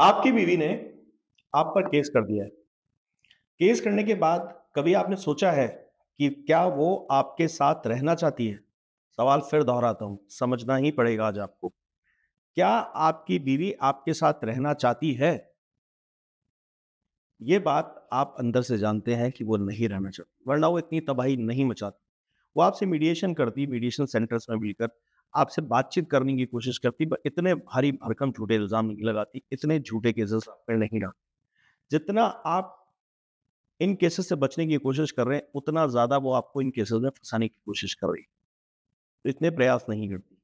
आपकी बीवी ने आप पर केस कर दिया है केस करने के बाद कभी आपने सोचा है कि क्या वो आपके साथ रहना चाहती है सवाल फिर दोहराता हूं समझना ही पड़ेगा आज आपको क्या आपकी बीवी आपके साथ रहना चाहती है ये बात आप अंदर से जानते हैं कि वो नहीं रहना चाहती वरना वो इतनी तबाही नहीं मचाती वो आपसे मीडिएशन करती मीडिएशन सेंटर्स में मिलकर आपसे बातचीत करने की कोशिश करती पर इतने भारी भरकम झूठे इल्ज़ाम नहीं लगाती इतने झूठे केसेस आप पर नहीं डाल जितना आप इन केसेस से बचने की कोशिश कर रहे हैं उतना ज़्यादा वो आपको इन केसेस में फंसाने की कोशिश कर रही तो इतने प्रयास नहीं करती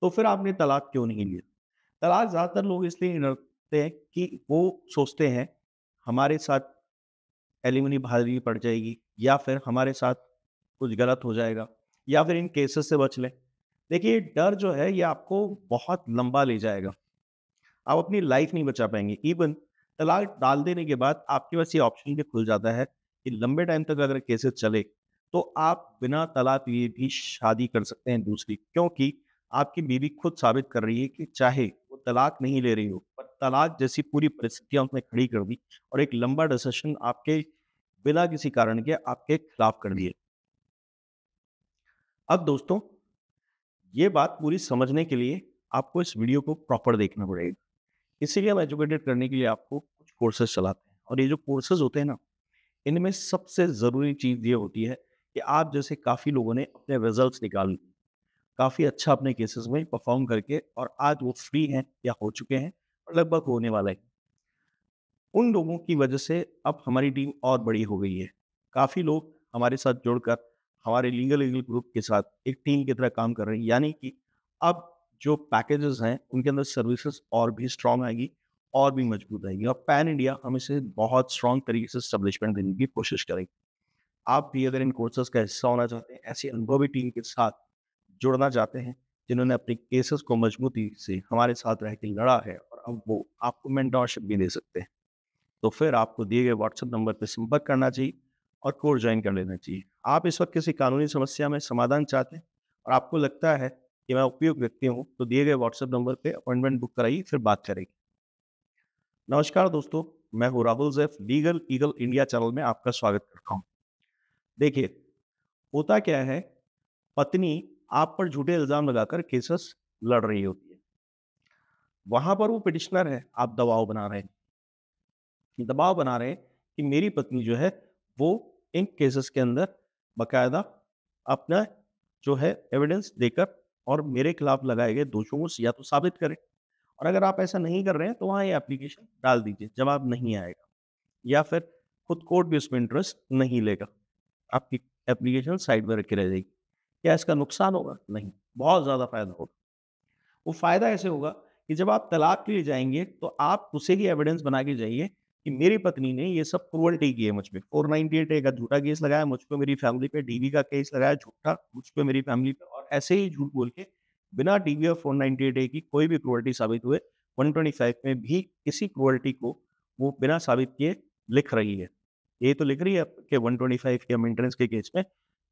तो फिर आपने तलाक क्यों नहीं लिया तलाक ज़्यादातर लोग इसलिए डरते हैं कि वो सोचते हैं हमारे साथ एलिमनी भारी पड़ जाएगी या फिर हमारे साथ कुछ गलत हो जाएगा या फिर इन केसेस से बच लें देखिए डर जो है ये आपको बहुत लंबा ले जाएगा आप अपनी लाइफ नहीं बचा पाएंगे इवन तलाक डाल देने के बाद आपके पास ये ऑप्शन भी खुल जाता है कि लंबे टाइम तक अगर केसेस चले तो आप बिना तलाक लिए भी शादी कर सकते हैं दूसरी क्योंकि आपकी बीवी खुद साबित कर रही है कि चाहे वो तलाक नहीं ले रही हो पर तलाक जैसी पूरी परिस्थितियां उसने खड़ी कर दी और एक लंबा डिसीशन आपके बिना किसी कारण के आपके खिलाफ कर दिए अब दोस्तों ये बात पूरी समझने के लिए आपको इस वीडियो को प्रॉपर देखना पड़ेगा इसीलिए हम एजुकेटेड करने के लिए आपको कुछ कोर्सेज चलाते हैं और ये जो कोर्सेज होते हैं ना इनमें सबसे ज़रूरी चीज़ ये होती है कि आप जैसे काफ़ी लोगों ने अपने रिजल्ट निकाल लिए काफ़ी अच्छा अपने केसेस में परफॉर्म करके और आज वो फ्री हैं या हो चुके हैं और लगभग होने वाला है उन लोगों की वजह से अब हमारी टीम और बड़ी हो गई है काफ़ी लोग हमारे साथ जुड़कर हमारे लीगल लीगल ग्रुप के साथ एक टीम की तरह काम कर रही है यानी कि अब जो पैकेजेस हैं उनके अंदर सर्विसेज और भी स्ट्रांग आएगी और भी मजबूत आएगी और पैन इंडिया हम इसे बहुत स्ट्रांग तरीके से स्टब्लिशमेंट देने की कोशिश करेंगे आप भी अगर इन कोर्सेज का हिस्सा होना चाहते हैं ऐसी अनुभवी टीम के साथ जुड़ना चाहते हैं जिन्होंने अपने केसेस को मजबूती से हमारे साथ रह के लड़ा है और अब वो आपको मेंटोरशिप भी दे सकते हैं तो फिर आपको दिए गए व्हाट्सएप नंबर पर संपर्क करना चाहिए और कोर्स ज्वाइन कर लेना चाहिए आप इस वक्त किसी कानूनी समस्या में समाधान चाहते हैं और आपको लगता है कि मैं उपयुक्त व्यक्ति हूँ तो दिए गए व्हाट्सएप नंबर पर अपॉइंटमेंट बुक कराइए फिर बात करेंगे नमस्कार दोस्तों मैं हूँ राहुल जैफ लीगल ईगल इंडिया चैनल में आपका स्वागत करता हूँ देखिए होता क्या है पत्नी आप पर झूठे इल्ज़ाम लगाकर केसेस लड़ रही होती है वहां पर वो पिटिशनर है आप दबाव बना रहे हैं दबाव बना रहे हैं कि मेरी पत्नी जो है वो इन केसेस के अंदर बकायदा अपना जो है एविडेंस देकर और मेरे खिलाफ लगाए गए दोषों को या तो साबित करें और अगर आप ऐसा नहीं कर रहे हैं तो वहाँ ये एप्लीकेशन डाल दीजिए जवाब नहीं आएगा या फिर खुद कोर्ट भी उसमें इंटरेस्ट नहीं लेगा आपकी एप्लीकेशन साइड में रखी रह जाएगी क्या इसका नुकसान होगा नहीं बहुत ज़्यादा फायदा होगा वो फ़ायदा ऐसे होगा कि जब आप तलाक के लिए जाएंगे तो आप उसे ही एविडेंस बना के जाइए कि मेरी पत्नी ने ये सब क्रुअल्टी की है मुझ पर फोर नाइनटी एट ए का झूठा केस लगाया मुझ पर मेरी फैमिली पे डीवी का केस लगाया झूठा मुझ पर मेरी फैमिली पे और ऐसे ही झूठ बोल के बिना डीवी और फोर नाइनटी एट ए की कोई भी क्रुअल्टी साबित हुए वन ट्वेंटी फाइव में भी किसी क्रुअल्टी को वो बिना साबित किए लिख रही है ये तो लिख रही है कि वन ट्वेंटी फाइव के मेंटेनेंस के केस में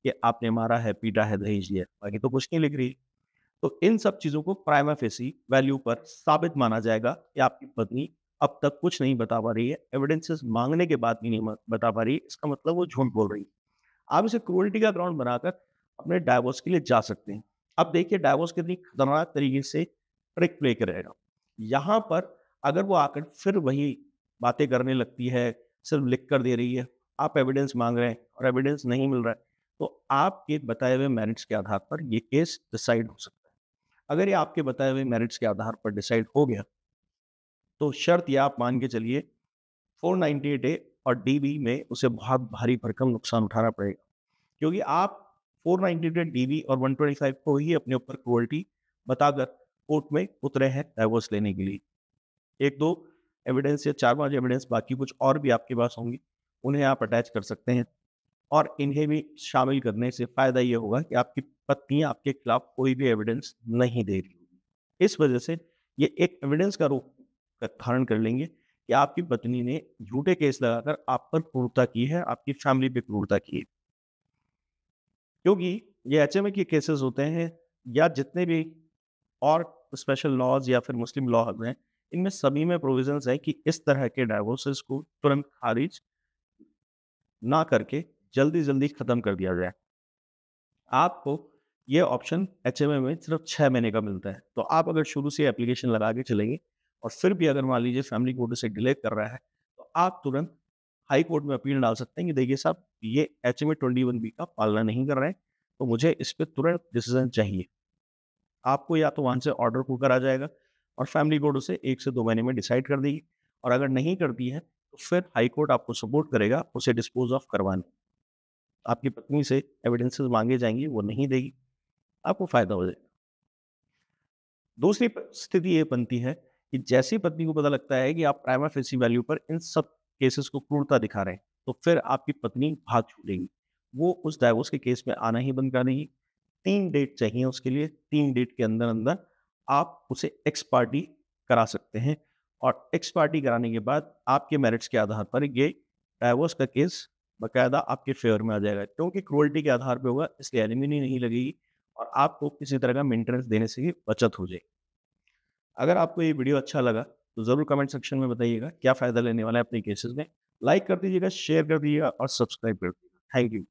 कि आपने मारा है पीटा है दहेज लिया बाकी तो कुछ नहीं लिख रही है तो इन सब चीज़ों को प्राइमा फेसी वैल्यू पर साबित माना जाएगा कि आपकी पत्नी अब तक कुछ नहीं बता पा रही है एविडेंसेस मांगने के बाद भी नहीं बता पा रही इसका मतलब वो झूठ बोल रही है आप इसे क्रूरिटी का ग्राउंड बनाकर अपने डाइवोर्स के लिए जा सकते हैं अब देखिए डाइवोर्स कितनी खतरनाक तरीके से ट्रिक प्ले करेगा यहाँ पर अगर वो आकर फिर वही बातें करने लगती है सिर्फ लिख कर दे रही है आप एविडेंस मांग रहे हैं और एविडेंस नहीं मिल रहा है तो आपके बताए हुए मेरिट्स के आधार पर ये केस डिसाइड हो सकता है अगर ये आपके बताए हुए मेरिट्स के आधार पर डिसाइड हो गया तो शर्त यह आप मान के चलिए 498 ए और डीबी में उसे बहुत भारी भरकम नुकसान उठाना पड़ेगा क्योंकि आप 498 बी और 125 को ही अपने ऊपर क्रुअल्टी बताकर कोर्ट में उतरे हैं डाइवोर्स लेने के लिए एक दो एविडेंस या चार पाँच एविडेंस बाकी कुछ और भी आपके पास होंगे उन्हें आप अटैच कर सकते हैं और इन्हें भी शामिल करने से फ़ायदा ये होगा कि आपकी पत्नी आपके खिलाफ कोई भी एविडेंस नहीं दे रही इस वजह से ये एक एविडेंस का रूप धारण कर लेंगे कि आपकी पत्नी ने झूठे केस लगाकर आप पर क्रूरता की है आपकी फैमिली पे क्रूरता की है क्योंकि ये एच के केसेस होते हैं या जितने भी और स्पेशल लॉज या फिर मुस्लिम लॉ हैं इनमें सभी में प्रोविजंस है कि इस तरह के डाइवोर्सेस को तुरंत खारिज ना करके जल्दी जल्दी ख़त्म कर दिया जाए आपको ये ऑप्शन एच में सिर्फ छः महीने का मिलता है तो आप अगर शुरू से एप्लीकेशन लगा के चलेंगे और फिर भी अगर मान लीजिए फैमिली कोर्ट उसे डिले कर रहा है तो आप तुरंत हाई कोर्ट में अपील डाल सकते हैं कि देखिए साहब ये H M twenty one B का पालना नहीं कर रहे हैं तो मुझे इस पर तुरंत डिसीजन चाहिए आपको या तो वहाँ से ऑर्डर को करा जाएगा और फैमिली कोर्ट उसे एक से दो महीने में डिसाइड कर देगी और अगर नहीं करती है तो फिर हाई कोर्ट आपको सपोर्ट करेगा उसे डिस्पोज ऑफ करवाने आपकी पत्नी से एविडेंसेस मांगे जाएंगे वो नहीं देगी आपको फायदा हो जाएगा दूसरी स्थिति ये बनती है कि जैसे पत्नी को पता लगता है कि आप प्राइमा फेसी वैल्यू पर इन सब केसेस को क्रूरता दिखा रहे हैं तो फिर आपकी पत्नी भाग छूटेगी वो उस डाइवोर्स के केस में आना ही बंद कर देगी तीन डेट चाहिए उसके लिए तीन डेट के अंदर अंदर आप उसे एक्स पार्टी करा सकते हैं और एक्स पार्टी कराने के बाद आपके मेरिट्स के आधार पर ये डाइवोर्स का केस बाकायदा आपके फेवर में आ जाएगा क्योंकि क्रोल्टी के आधार पर होगा इसलिए एलिमिनी नहीं लगेगी और आपको किसी तरह का मेंटेनेंस देने से ही बचत हो जाएगी अगर आपको ये वीडियो अच्छा लगा तो ज़रूर कमेंट सेक्शन में बताइएगा क्या फ़ायदा लेने वाला है अपने केसेस में लाइक कर दीजिएगा शेयर कर दीजिएगा और सब्सक्राइब कर दीजिएगा थैंक यू